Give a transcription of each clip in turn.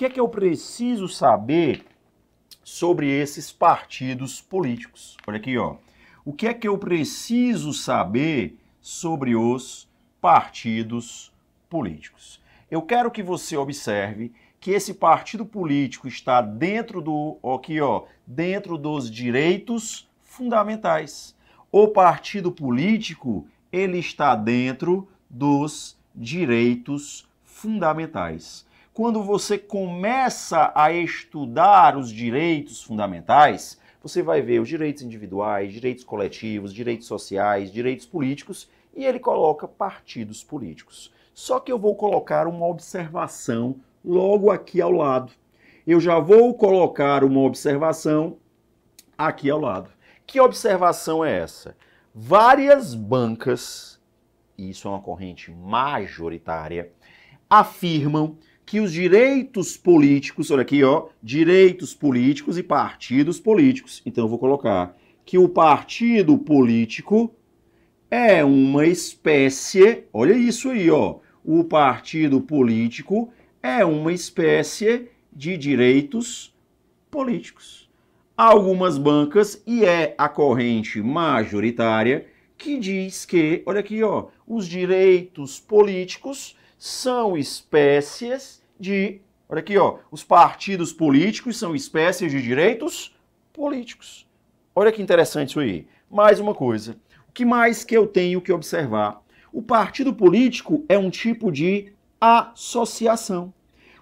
que é que eu preciso saber sobre esses partidos políticos? Olha aqui, ó. O que é que eu preciso saber sobre os partidos políticos? Eu quero que você observe que esse partido político está dentro do aqui, ó, dentro dos direitos fundamentais. O partido político, ele está dentro dos direitos fundamentais. Quando você começa a estudar os direitos fundamentais, você vai ver os direitos individuais, direitos coletivos, direitos sociais, direitos políticos e ele coloca partidos políticos. Só que eu vou colocar uma observação logo aqui ao lado. Eu já vou colocar uma observação aqui ao lado. Que observação é essa? Várias bancas, e isso é uma corrente majoritária, afirmam que os direitos políticos, olha aqui, ó, direitos políticos e partidos políticos. Então eu vou colocar que o partido político é uma espécie, olha isso aí, ó, o partido político é uma espécie de direitos políticos. Há algumas bancas, e é a corrente majoritária, que diz que, olha aqui, ó, os direitos políticos são espécies de. Olha aqui, ó. Os partidos políticos são espécies de direitos políticos. Olha que interessante isso aí. Mais uma coisa. O que mais que eu tenho que observar? O partido político é um tipo de associação.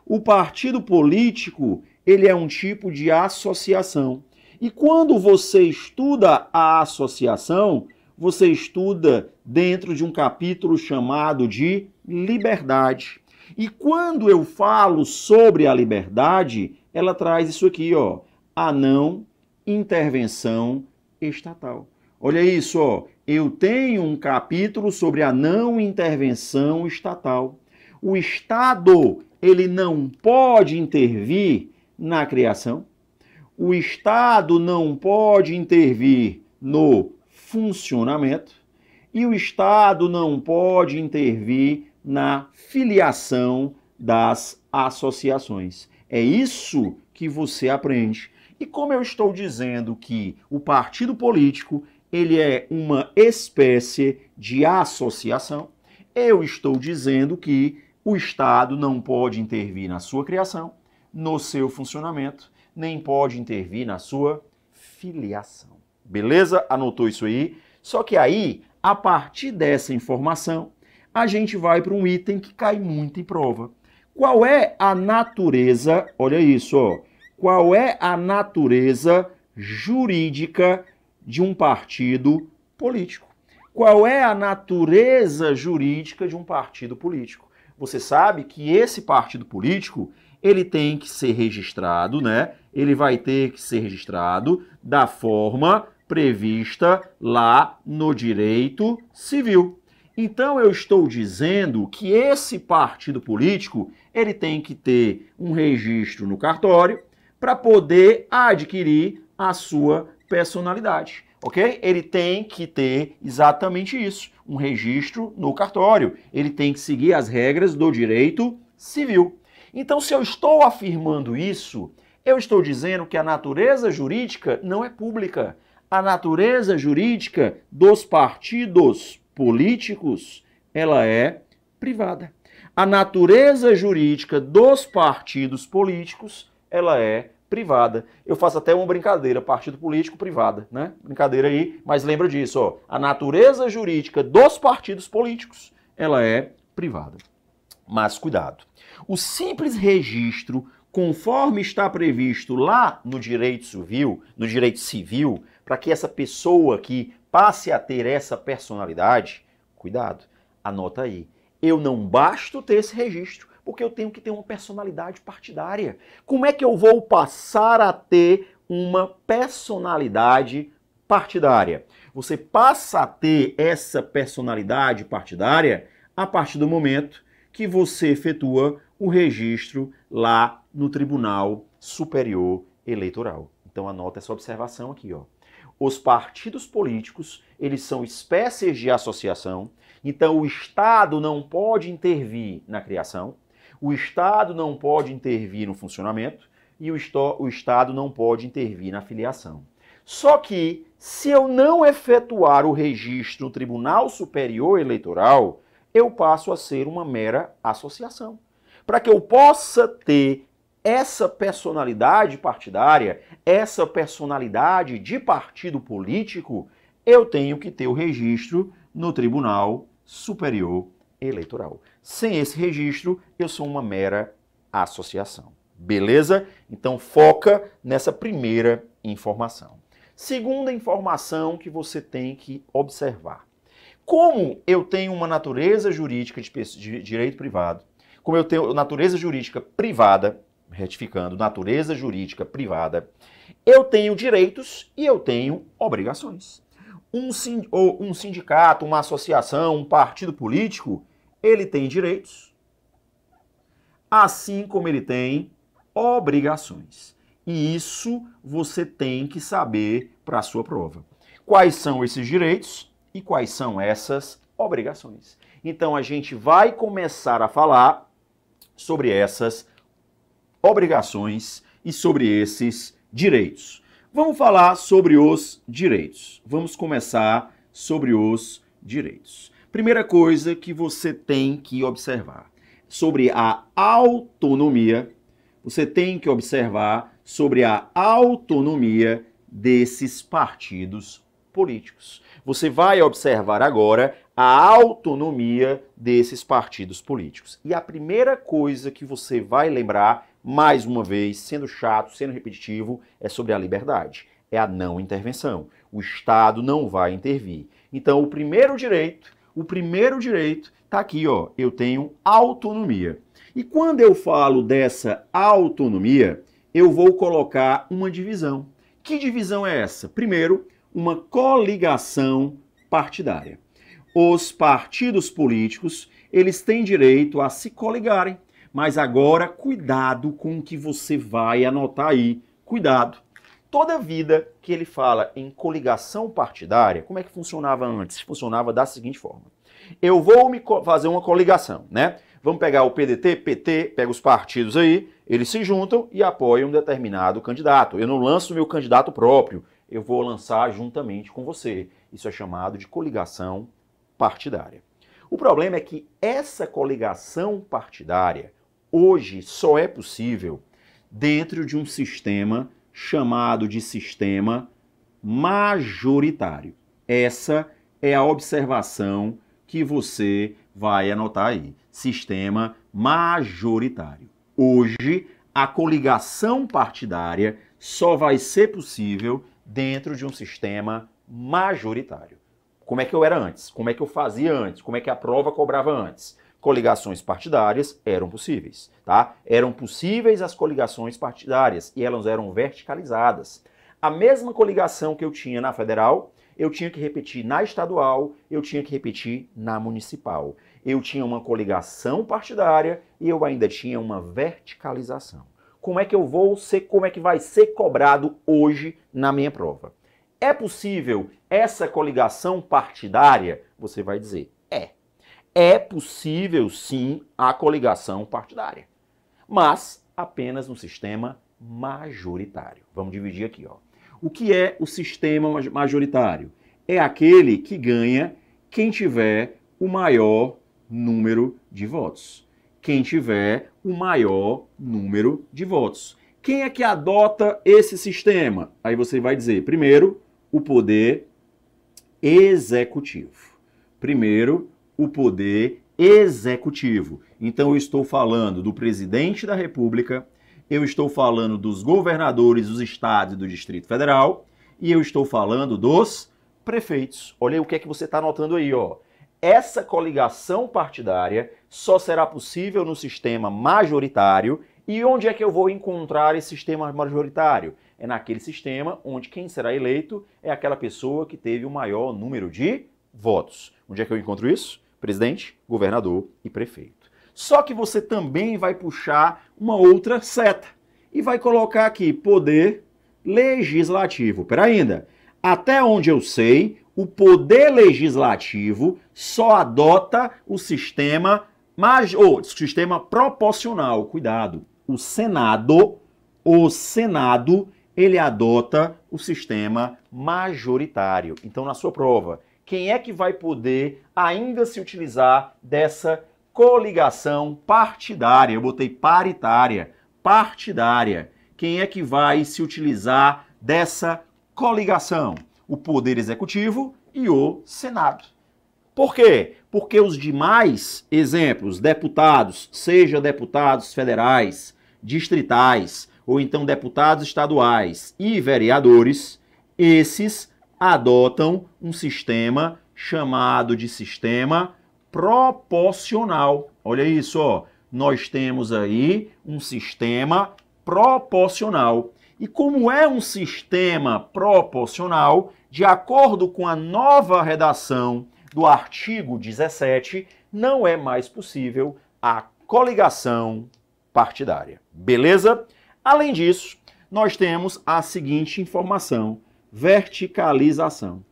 O partido político, ele é um tipo de associação. E quando você estuda a associação, você estuda dentro de um capítulo chamado de liberdade. E quando eu falo sobre a liberdade, ela traz isso aqui, ó, a não intervenção estatal. Olha isso, ó, eu tenho um capítulo sobre a não intervenção estatal. O Estado, ele não pode intervir na criação. O Estado não pode intervir no funcionamento e o Estado não pode intervir na filiação das associações. É isso que você aprende. E como eu estou dizendo que o partido político ele é uma espécie de associação, eu estou dizendo que o Estado não pode intervir na sua criação, no seu funcionamento, nem pode intervir na sua filiação. Beleza? Anotou isso aí? Só que aí, a partir dessa informação, a gente vai para um item que cai muito em prova. Qual é a natureza, olha isso, ó, qual é a natureza jurídica de um partido político? Qual é a natureza jurídica de um partido político? Você sabe que esse partido político, ele tem que ser registrado, né? Ele vai ter que ser registrado da forma prevista lá no direito civil. Então eu estou dizendo que esse partido político, ele tem que ter um registro no cartório para poder adquirir a sua personalidade, OK? Ele tem que ter exatamente isso, um registro no cartório. Ele tem que seguir as regras do direito civil. Então se eu estou afirmando isso, eu estou dizendo que a natureza jurídica não é pública. A natureza jurídica dos partidos políticos, ela é privada. A natureza jurídica dos partidos políticos, ela é privada. Eu faço até uma brincadeira, partido político privada, né? Brincadeira aí, mas lembra disso, ó. A natureza jurídica dos partidos políticos, ela é privada. Mas cuidado. O simples registro, conforme está previsto lá no direito civil, no direito civil, para que essa pessoa que passe a ter essa personalidade, cuidado, anota aí. Eu não basto ter esse registro, porque eu tenho que ter uma personalidade partidária. Como é que eu vou passar a ter uma personalidade partidária? Você passa a ter essa personalidade partidária a partir do momento que você efetua o registro lá no Tribunal Superior Eleitoral. Então anota essa observação aqui, ó os partidos políticos, eles são espécies de associação, então o Estado não pode intervir na criação, o Estado não pode intervir no funcionamento e o, o Estado não pode intervir na filiação. Só que, se eu não efetuar o registro no Tribunal Superior Eleitoral, eu passo a ser uma mera associação. Para que eu possa ter essa personalidade partidária, essa personalidade de partido político, eu tenho que ter o registro no Tribunal Superior Eleitoral. Sem esse registro, eu sou uma mera associação. Beleza? Então foca nessa primeira informação. Segunda informação que você tem que observar. Como eu tenho uma natureza jurídica de direito privado, como eu tenho natureza jurídica privada, retificando, natureza jurídica privada, eu tenho direitos e eu tenho obrigações. Um, ou um sindicato, uma associação, um partido político, ele tem direitos, assim como ele tem obrigações. E isso você tem que saber para a sua prova. Quais são esses direitos e quais são essas obrigações? Então a gente vai começar a falar sobre essas obrigações obrigações e sobre esses direitos. Vamos falar sobre os direitos. Vamos começar sobre os direitos. Primeira coisa que você tem que observar sobre a autonomia, você tem que observar sobre a autonomia desses partidos políticos. Você vai observar agora a autonomia desses partidos políticos. E a primeira coisa que você vai lembrar, mais uma vez, sendo chato, sendo repetitivo, é sobre a liberdade, é a não intervenção. O Estado não vai intervir. Então, o primeiro direito, o primeiro direito está aqui, ó, eu tenho autonomia. E quando eu falo dessa autonomia, eu vou colocar uma divisão. Que divisão é essa? Primeiro, uma coligação partidária os partidos políticos, eles têm direito a se coligarem. Mas agora, cuidado com o que você vai anotar aí. Cuidado. Toda vida que ele fala em coligação partidária, como é que funcionava antes? Funcionava da seguinte forma. Eu vou me fazer uma coligação, né? Vamos pegar o PDT, PT, pega os partidos aí, eles se juntam e apoiam um determinado candidato. Eu não lanço meu candidato próprio, eu vou lançar juntamente com você. Isso é chamado de coligação partidária. O problema é que essa coligação partidária hoje só é possível dentro de um sistema chamado de sistema majoritário. Essa é a observação que você vai anotar aí. Sistema majoritário. Hoje, a coligação partidária só vai ser possível dentro de um sistema majoritário como é que eu era antes, como é que eu fazia antes, como é que a prova cobrava antes. Coligações partidárias eram possíveis, tá? Eram possíveis as coligações partidárias e elas eram verticalizadas. A mesma coligação que eu tinha na federal, eu tinha que repetir na estadual, eu tinha que repetir na municipal. Eu tinha uma coligação partidária e eu ainda tinha uma verticalização. Como é que eu vou ser, como é que vai ser cobrado hoje na minha prova? É possível essa coligação partidária? Você vai dizer, é. É possível sim a coligação partidária, mas apenas no sistema majoritário. Vamos dividir aqui, ó. O que é o sistema majoritário? É aquele que ganha quem tiver o maior número de votos. Quem tiver o maior número de votos. Quem é que adota esse sistema? Aí você vai dizer, primeiro, o poder executivo. Primeiro, o poder executivo. Então, eu estou falando do presidente da República, eu estou falando dos governadores dos estados e do Distrito Federal, e eu estou falando dos prefeitos. Olha aí o que é que você está anotando aí, ó. Essa coligação partidária só será possível no sistema majoritário. E onde é que eu vou encontrar esse sistema majoritário? é naquele sistema onde quem será eleito é aquela pessoa que teve o maior número de votos. Onde é que eu encontro isso? Presidente, governador e prefeito. Só que você também vai puxar uma outra seta e vai colocar aqui poder legislativo. Pera ainda. Até onde eu sei, o poder legislativo só adota o sistema mas ou sistema proporcional, cuidado. O Senado, o Senado ele adota o sistema majoritário. Então, na sua prova, quem é que vai poder ainda se utilizar dessa coligação partidária? Eu botei paritária, partidária. Quem é que vai se utilizar dessa coligação? O Poder Executivo e o Senado. Por quê? Porque os demais exemplos, deputados, seja deputados federais, distritais, ou então deputados estaduais e vereadores, esses adotam um sistema chamado de sistema proporcional. Olha isso, ó. Nós temos aí um sistema proporcional. E como é um sistema proporcional, de acordo com a nova redação do artigo 17, não é mais possível a coligação partidária. Beleza? Além disso, nós temos a seguinte informação: verticalização.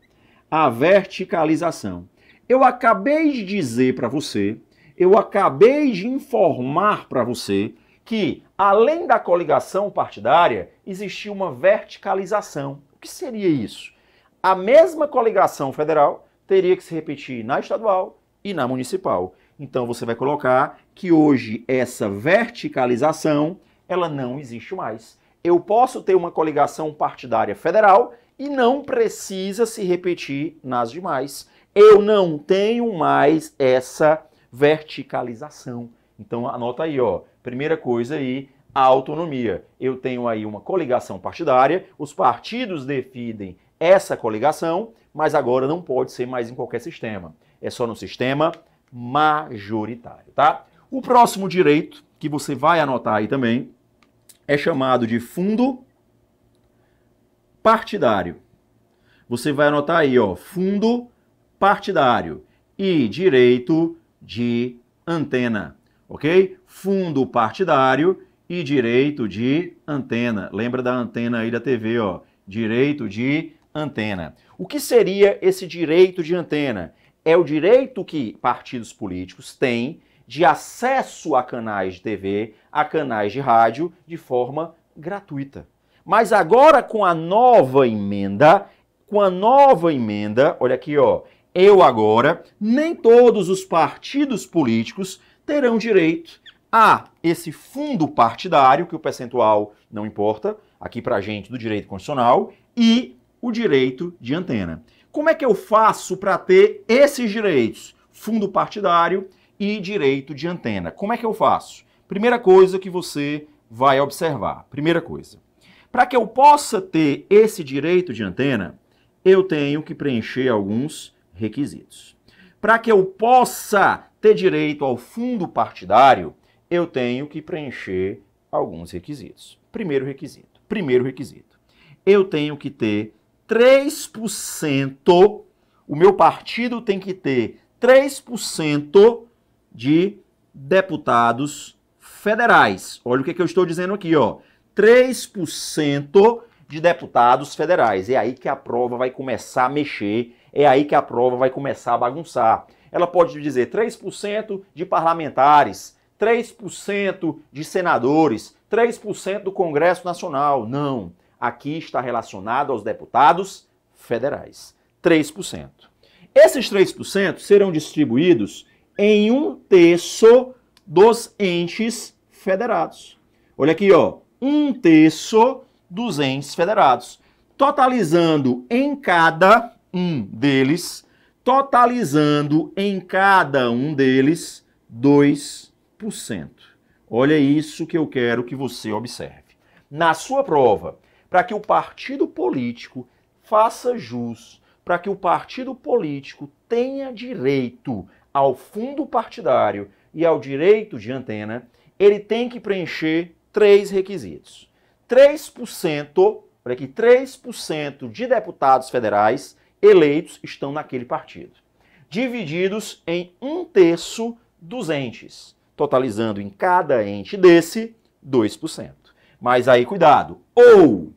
A verticalização. Eu acabei de dizer para você, eu acabei de informar para você que, além da coligação partidária, existia uma verticalização. O que seria isso? A mesma coligação federal teria que se repetir na estadual e na municipal. Então você vai colocar que hoje essa verticalização ela não existe mais. Eu posso ter uma coligação partidária federal e não precisa se repetir nas demais. Eu não tenho mais essa verticalização. Então anota aí, ó. Primeira coisa aí, a autonomia. Eu tenho aí uma coligação partidária, os partidos definem essa coligação, mas agora não pode ser mais em qualquer sistema. É só no sistema majoritário, tá? O próximo direito que você vai anotar aí também é chamado de fundo partidário. Você vai anotar aí, ó, fundo partidário e direito de antena, ok? Fundo partidário e direito de antena. Lembra da antena aí da TV, ó? Direito de antena. O que seria esse direito de antena? É o direito que partidos políticos têm de acesso a canais de TV, a canais de rádio, de forma gratuita. Mas agora com a nova emenda, com a nova emenda, olha aqui, ó, eu agora, nem todos os partidos políticos terão direito a esse fundo partidário, que o percentual não importa, aqui para a gente do direito constitucional, e o direito de antena. Como é que eu faço para ter esses direitos? Fundo partidário, e direito de antena. Como é que eu faço? Primeira coisa que você vai observar. Primeira coisa. Para que eu possa ter esse direito de antena, eu tenho que preencher alguns requisitos. Para que eu possa ter direito ao fundo partidário, eu tenho que preencher alguns requisitos. Primeiro requisito. Primeiro requisito. Eu tenho que ter 3%, o meu partido tem que ter 3% de deputados federais. Olha o que, é que eu estou dizendo aqui, ó. 3% de deputados federais. É aí que a prova vai começar a mexer, é aí que a prova vai começar a bagunçar. Ela pode dizer 3% de parlamentares, 3% de senadores, 3% do Congresso Nacional. Não. Aqui está relacionado aos deputados federais. 3%. Esses 3% serão distribuídos em um terço dos entes federados. Olha aqui, ó, um terço dos entes federados, totalizando em cada um deles, totalizando em cada um deles 2%. Olha isso que eu quero que você observe. Na sua prova, para que o partido político faça jus, para que o partido político tenha direito ao fundo partidário e ao direito de antena, ele tem que preencher três requisitos. 3%, olha aqui, 3% de deputados federais eleitos estão naquele partido, divididos em um terço dos entes, totalizando em cada ente desse 2%. Mas aí cuidado, ou,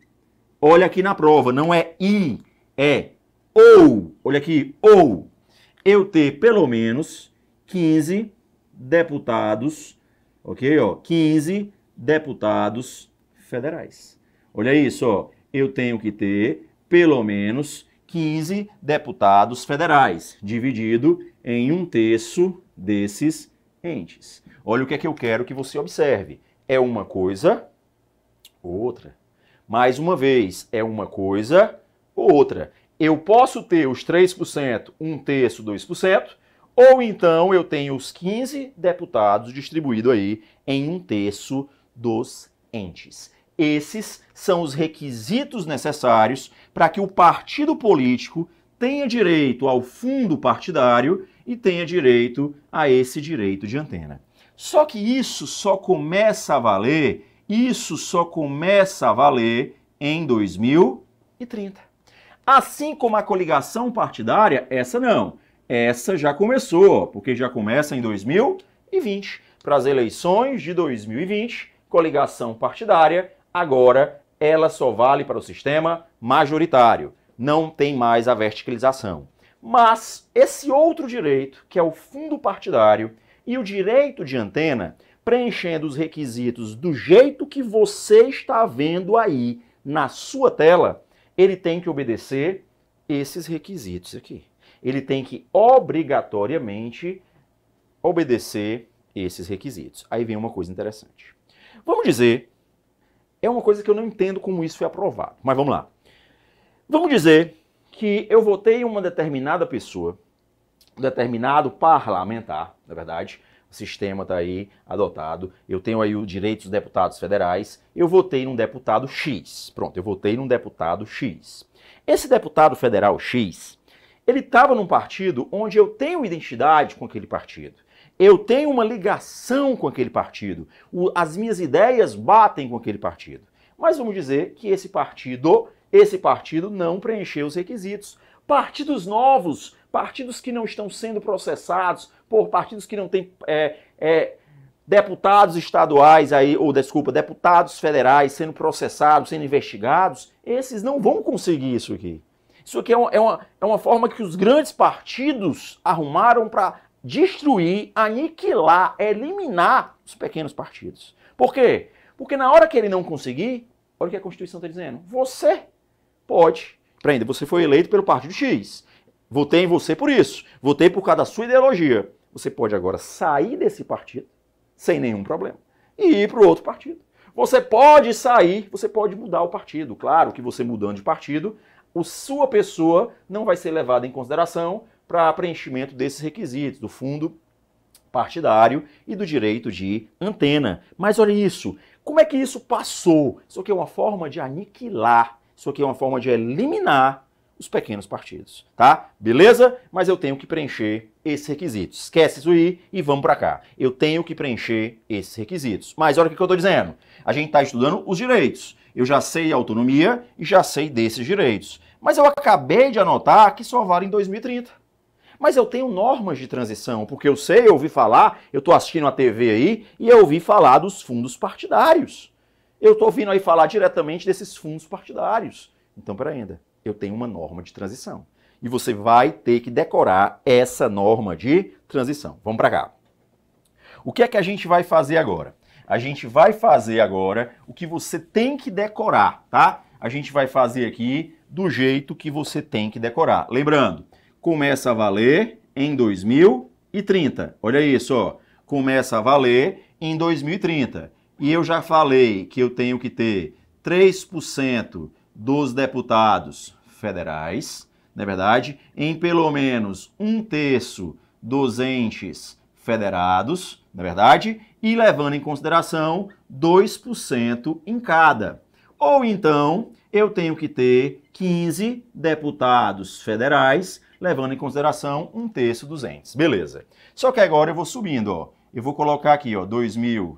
olha aqui na prova, não é I, é ou, olha aqui, ou eu ter pelo menos 15 deputados, ok? Ó, 15 deputados federais. Olha isso, ó. Eu tenho que ter pelo menos 15 deputados federais, dividido em um terço desses entes. Olha o que é que eu quero que você observe. É uma coisa, outra. Mais uma vez, é uma coisa, outra eu posso ter os 3%, um terço, 2%, ou então eu tenho os 15 deputados distribuídos aí em um terço dos entes. Esses são os requisitos necessários para que o partido político tenha direito ao fundo partidário e tenha direito a esse direito de antena. Só que isso só começa a valer, isso só começa a valer em 2030. Assim como a coligação partidária, essa não. Essa já começou, porque já começa em 2020. Para as eleições de 2020, coligação partidária, agora ela só vale para o sistema majoritário. Não tem mais a verticalização. Mas esse outro direito, que é o fundo partidário, e o direito de antena, preenchendo os requisitos do jeito que você está vendo aí na sua tela, ele tem que obedecer esses requisitos aqui. Ele tem que obrigatoriamente obedecer esses requisitos. Aí vem uma coisa interessante. Vamos dizer, é uma coisa que eu não entendo como isso foi aprovado, mas vamos lá. Vamos dizer que eu votei uma determinada pessoa, um determinado parlamentar, na verdade, o sistema está aí adotado. Eu tenho aí o direito dos deputados federais. Eu votei num deputado X. Pronto, eu votei num deputado X. Esse deputado federal X, ele estava num partido onde eu tenho identidade com aquele partido. Eu tenho uma ligação com aquele partido. as minhas ideias batem com aquele partido. Mas vamos dizer que esse partido, esse partido não preencheu os requisitos partidos novos, partidos que não estão sendo processados, por partidos que não têm é, é, deputados estaduais aí, ou desculpa, deputados federais sendo processados, sendo investigados, esses não vão conseguir isso aqui. Isso aqui é uma, é uma, é uma forma que os grandes partidos arrumaram para destruir, aniquilar, eliminar os pequenos partidos. Por quê? Porque na hora que ele não conseguir, olha o que a Constituição está dizendo, você pode Prenda, você foi eleito pelo partido X. Votei em você por isso. Votei por causa da sua ideologia. Você pode agora sair desse partido sem nenhum problema e ir para o outro partido. Você pode sair, você pode mudar o partido. Claro que você mudando de partido, a sua pessoa não vai ser levada em consideração para preenchimento desses requisitos do fundo partidário e do direito de antena. Mas olha isso, como é que isso passou? Isso aqui é uma forma de aniquilar isso aqui é uma forma de eliminar os pequenos partidos, tá? Beleza? Mas eu tenho que preencher esses requisitos. Esquece isso aí e vamos para cá. Eu tenho que preencher esses requisitos. Mas olha o que eu estou dizendo. A gente está estudando os direitos. Eu já sei a autonomia e já sei desses direitos. Mas eu acabei de anotar que só vale em 2030. Mas eu tenho normas de transição, porque eu sei, eu ouvi falar, eu estou assistindo a TV aí e eu ouvi falar dos fundos partidários. Eu estou ouvindo aí falar diretamente desses fundos partidários. Então, peraí ainda, eu tenho uma norma de transição. E você vai ter que decorar essa norma de transição. Vamos para cá. O que é que a gente vai fazer agora? A gente vai fazer agora o que você tem que decorar, tá? A gente vai fazer aqui do jeito que você tem que decorar. Lembrando, começa a valer em 2030. Olha isso, ó. Começa a valer em 2030. E eu já falei que eu tenho que ter 3% dos deputados federais, na é verdade, em pelo menos um terço dos entes federados, na é verdade, e levando em consideração 2% em cada. Ou então, eu tenho que ter 15 deputados federais, levando em consideração um terço dos entes. Beleza. Só que agora eu vou subindo, ó. Eu vou colocar aqui, ó, 2000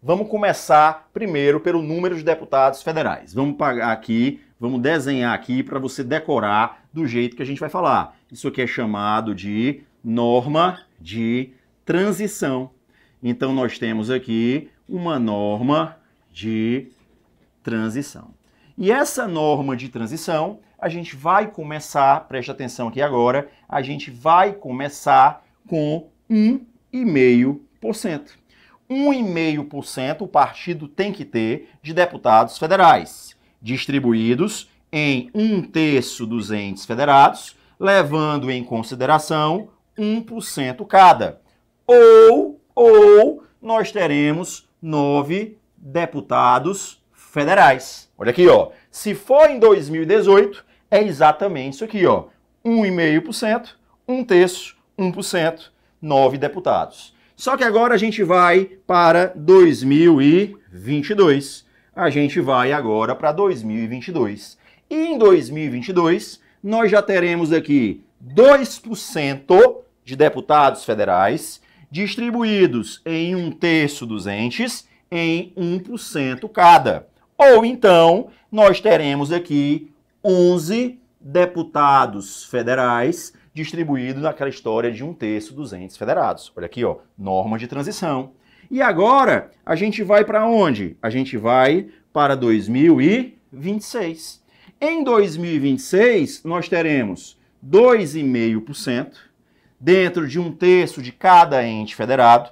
Vamos começar primeiro pelo número de deputados federais. Vamos pagar aqui, vamos desenhar aqui para você decorar do jeito que a gente vai falar. Isso aqui é chamado de norma de transição. Então nós temos aqui uma norma de transição. E essa norma de transição, a gente vai começar, preste atenção aqui agora, a gente vai começar com 1,5%. 1,5% o partido tem que ter de deputados federais, distribuídos em um terço dos entes federados, levando em consideração 1% cada. Ou, ou nós teremos nove deputados federais. Olha aqui, ó. Se for em 2018, é exatamente isso aqui, ó. 1,5%, um terço, 1%, nove deputados. Só que agora a gente vai para 2022. A gente vai agora para 2022. E em 2022, nós já teremos aqui 2% de deputados federais distribuídos em um terço dos entes em 1% cada. Ou então, nós teremos aqui 11 deputados federais distribuído naquela história de um terço dos entes federados. Olha aqui, ó, norma de transição. E agora a gente vai para onde? A gente vai para 2026. Em 2026, nós teremos 2,5% dentro de um terço de cada ente federado,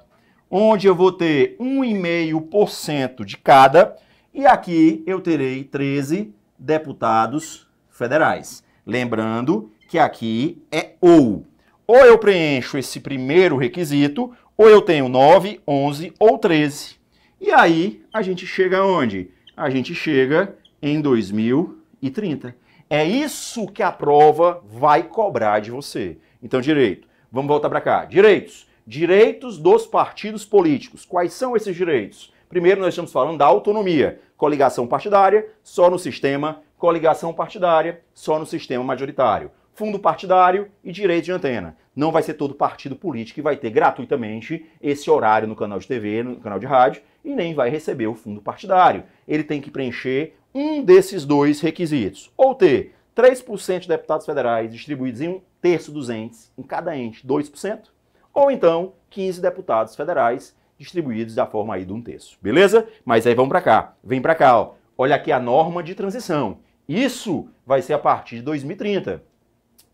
onde eu vou ter 1,5% de cada, e aqui eu terei 13 deputados federais. Lembrando que aqui é ou. Ou eu preencho esse primeiro requisito, ou eu tenho 9, 11 ou 13. E aí a gente chega onde? A gente chega em 2030. É isso que a prova vai cobrar de você. Então, direito. Vamos voltar para cá. Direitos. Direitos dos partidos políticos. Quais são esses direitos? Primeiro, nós estamos falando da autonomia. Coligação partidária, só no sistema. Coligação partidária, só no sistema majoritário fundo partidário e direito de antena. Não vai ser todo partido político que vai ter gratuitamente esse horário no canal de TV, no canal de rádio, e nem vai receber o fundo partidário. Ele tem que preencher um desses dois requisitos. Ou ter 3% de deputados federais distribuídos em um terço dos entes, em cada ente 2%, ou então 15 deputados federais distribuídos da forma aí de um terço. Beleza? Mas aí vamos para cá. Vem para cá, ó. Olha aqui a norma de transição. Isso vai ser a partir de 2030.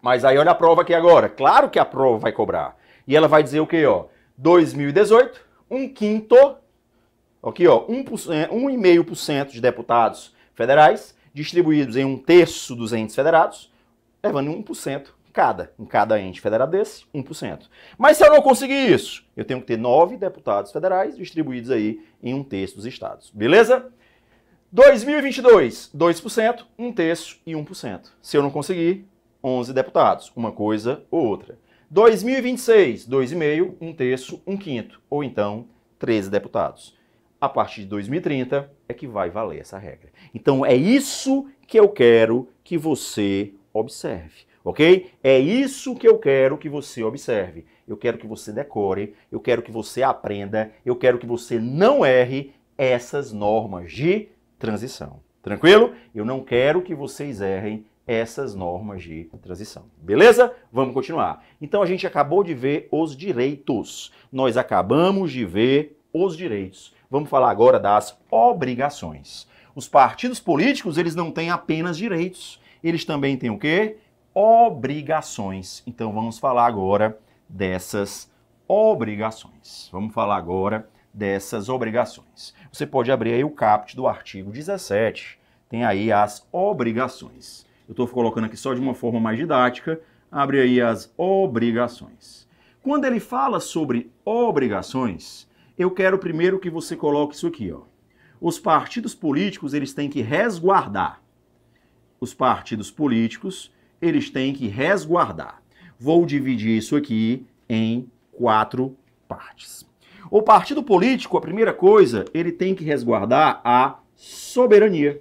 Mas aí olha a prova aqui agora. Claro que a prova vai cobrar. E ela vai dizer o quê, ó? 2018, um quinto, aqui ó, 1,5% de deputados federais, distribuídos em um terço dos entes federados, levando 1% cada, em cada ente federado desse, 1%. Mas se eu não conseguir isso, eu tenho que ter nove deputados federais distribuídos aí em um terço dos estados, beleza? 2022, 2%, um terço e 1%. Se eu não conseguir, 11 deputados, uma coisa ou outra. 2026, 2,5, um terço, um quinto, ou então 13 deputados. A partir de 2030 é que vai valer essa regra. Então é isso que eu quero que você observe, ok? É isso que eu quero que você observe. Eu quero que você decore, eu quero que você aprenda, eu quero que você não erre essas normas de transição. Tranquilo? Eu não quero que vocês errem essas normas de transição. Beleza? Vamos continuar. Então a gente acabou de ver os direitos. Nós acabamos de ver os direitos. Vamos falar agora das obrigações. Os partidos políticos, eles não têm apenas direitos, eles também têm o quê? Obrigações. Então vamos falar agora dessas obrigações. Vamos falar agora dessas obrigações. Você pode abrir aí o caput do artigo 17. Tem aí as obrigações. Eu estou colocando aqui só de uma forma mais didática. Abre aí as obrigações. Quando ele fala sobre obrigações, eu quero primeiro que você coloque isso aqui, ó. Os partidos políticos, eles têm que resguardar. Os partidos políticos, eles têm que resguardar. Vou dividir isso aqui em quatro partes. O partido político, a primeira coisa, ele tem que resguardar a soberania.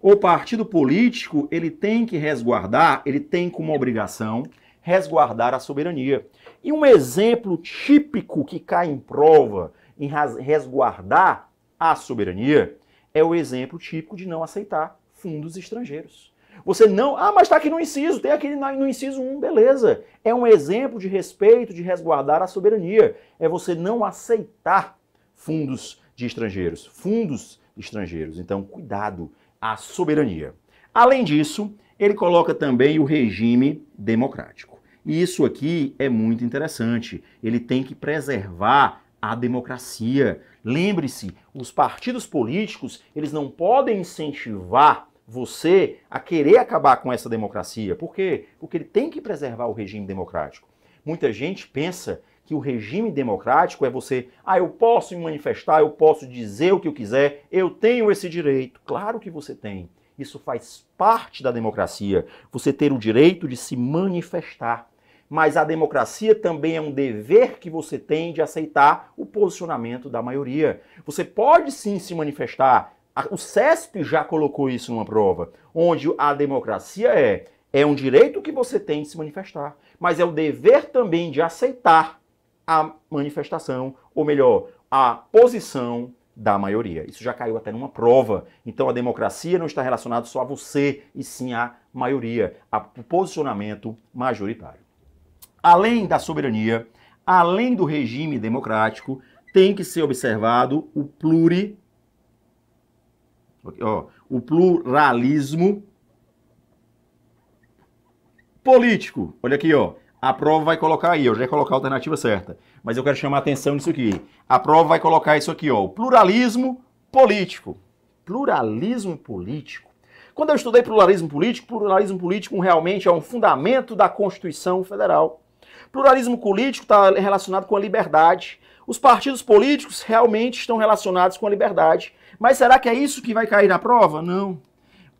O partido político, ele tem que resguardar, ele tem como obrigação resguardar a soberania. E um exemplo típico que cai em prova em resguardar a soberania é o exemplo típico de não aceitar fundos estrangeiros. Você não. Ah, mas está aqui no inciso, tem aqui no inciso 1, beleza. É um exemplo de respeito, de resguardar a soberania. É você não aceitar fundos de estrangeiros. Fundos estrangeiros. Então, cuidado a soberania. Além disso, ele coloca também o regime democrático. E isso aqui é muito interessante. Ele tem que preservar a democracia. Lembre-se, os partidos políticos, eles não podem incentivar você a querer acabar com essa democracia. Por quê? Porque ele tem que preservar o regime democrático. Muita gente pensa que o regime democrático é você, ah, eu posso me manifestar, eu posso dizer o que eu quiser, eu tenho esse direito. Claro que você tem. Isso faz parte da democracia, você ter o direito de se manifestar. Mas a democracia também é um dever que você tem de aceitar o posicionamento da maioria. Você pode sim se manifestar. O CESP já colocou isso numa prova, onde a democracia é é um direito que você tem de se manifestar, mas é o dever também de aceitar a manifestação, ou melhor, a posição da maioria. Isso já caiu até numa prova. Então a democracia não está relacionada só a você, e sim à maioria, ao posicionamento majoritário. Além da soberania, além do regime democrático, tem que ser observado o pluri ó, o pluralismo político. Olha aqui, ó. A prova vai colocar aí, eu já ia colocar a alternativa certa, mas eu quero chamar a atenção nisso aqui. A prova vai colocar isso aqui, ó, o pluralismo político. Pluralismo político. Quando eu estudei pluralismo político, pluralismo político realmente é um fundamento da Constituição Federal. Pluralismo político está relacionado com a liberdade. Os partidos políticos realmente estão relacionados com a liberdade. Mas será que é isso que vai cair na prova? Não.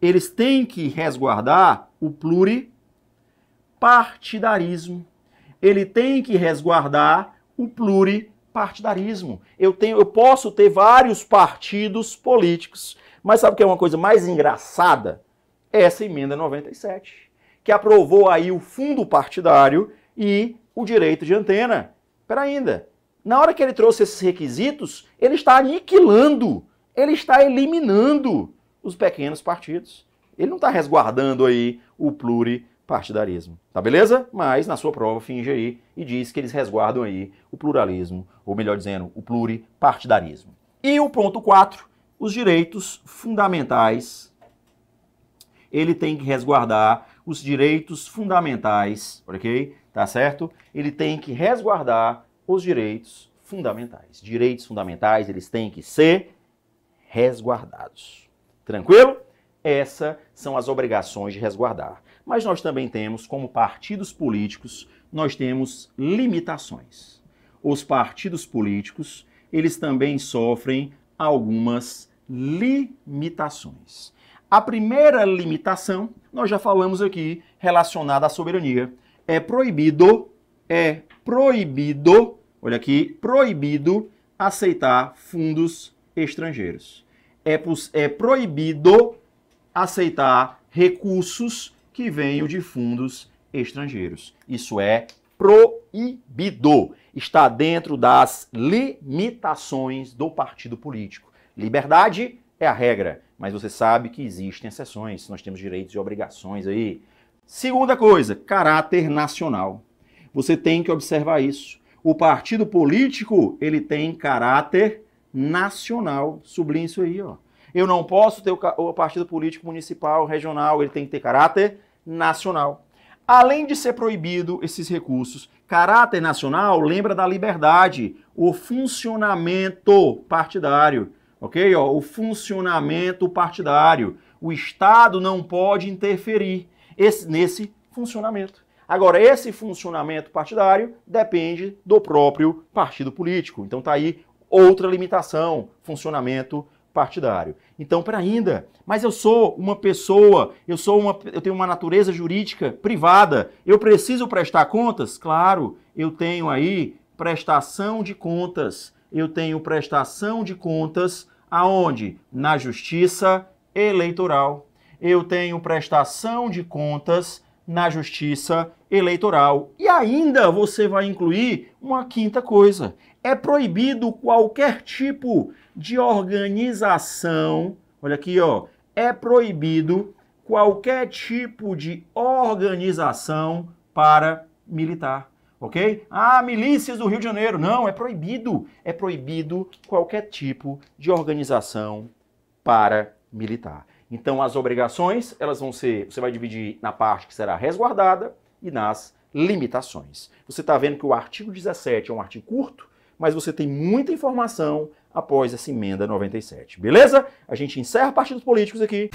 Eles têm que resguardar o pluralismo partidarismo. Ele tem que resguardar o pluripartidarismo. Eu, tenho, eu posso ter vários partidos políticos, mas sabe o que é uma coisa mais engraçada? Essa emenda 97, que aprovou aí o fundo partidário e o direito de antena. espera ainda, na hora que ele trouxe esses requisitos, ele está aniquilando, ele está eliminando os pequenos partidos. Ele não está resguardando aí o pluripartidarismo partidarismo. Tá beleza? Mas na sua prova finge aí e diz que eles resguardam aí o pluralismo, ou melhor dizendo, o pluripartidarismo. E o ponto 4, os direitos fundamentais. Ele tem que resguardar os direitos fundamentais, ok? Tá certo? Ele tem que resguardar os direitos fundamentais. Direitos fundamentais, eles têm que ser resguardados. Tranquilo? Essas são as obrigações de resguardar. Mas nós também temos, como partidos políticos, nós temos limitações. Os partidos políticos, eles também sofrem algumas limitações. A primeira limitação, nós já falamos aqui, relacionada à soberania, é proibido, é proibido, olha aqui, proibido aceitar fundos estrangeiros. É, é proibido aceitar recursos que venham de fundos estrangeiros. Isso é proibido. Está dentro das limitações do partido político. Liberdade é a regra, mas você sabe que existem exceções. Nós temos direitos e obrigações aí. Segunda coisa, caráter nacional. Você tem que observar isso. O partido político, ele tem caráter nacional. Sublinhe isso aí, ó. Eu não posso ter o, partido político municipal, regional, ele tem que ter caráter nacional. Além de ser proibido esses recursos, caráter nacional lembra da liberdade, o funcionamento partidário, ok? o funcionamento partidário. O Estado não pode interferir nesse funcionamento. Agora, esse funcionamento partidário depende do próprio partido político. Então tá aí outra limitação, funcionamento partidário partidário. Então, para ainda, mas eu sou uma pessoa, eu sou uma, eu tenho uma natureza jurídica privada, eu preciso prestar contas? Claro, eu tenho aí prestação de contas. Eu tenho prestação de contas aonde? Na Justiça Eleitoral. Eu tenho prestação de contas na justiça eleitoral. E ainda você vai incluir uma quinta coisa: é proibido qualquer tipo de organização. Olha aqui, ó. É proibido qualquer tipo de organização para militar, ok? Ah, milícias do Rio de Janeiro. Não, é proibido. É proibido qualquer tipo de organização para militar. Então as obrigações, elas vão ser, você vai dividir na parte que será resguardada e nas limitações. Você está vendo que o artigo 17 é um artigo curto, mas você tem muita informação após essa emenda 97, beleza? A gente encerra a parte dos políticos aqui.